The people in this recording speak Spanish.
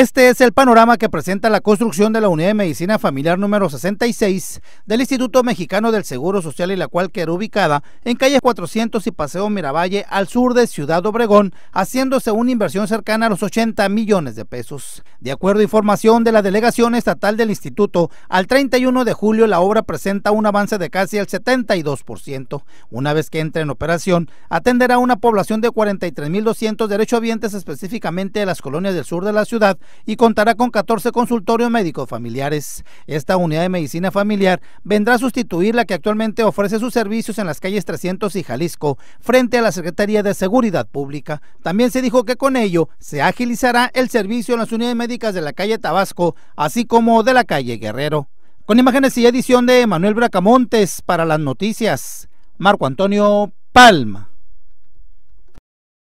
Este es el panorama que presenta la construcción de la Unidad de Medicina Familiar número 66 del Instituto Mexicano del Seguro Social y la cual queda ubicada en calle 400 y Paseo Miravalle al sur de Ciudad Obregón, haciéndose una inversión cercana a los 80 millones de pesos. De acuerdo a información de la Delegación Estatal del Instituto, al 31 de julio la obra presenta un avance de casi el 72%. Una vez que entre en operación, atenderá a una población de 43.200 derechohabientes específicamente de las colonias del sur de la ciudad y contará con 14 consultorios médicos familiares. Esta unidad de medicina familiar vendrá a sustituir la que actualmente ofrece sus servicios en las calles 300 y Jalisco, frente a la Secretaría de Seguridad Pública. También se dijo que con ello se agilizará el servicio en las unidades médicas de la calle Tabasco, así como de la calle Guerrero. Con imágenes y edición de Manuel Bracamontes para las noticias, Marco Antonio Palma.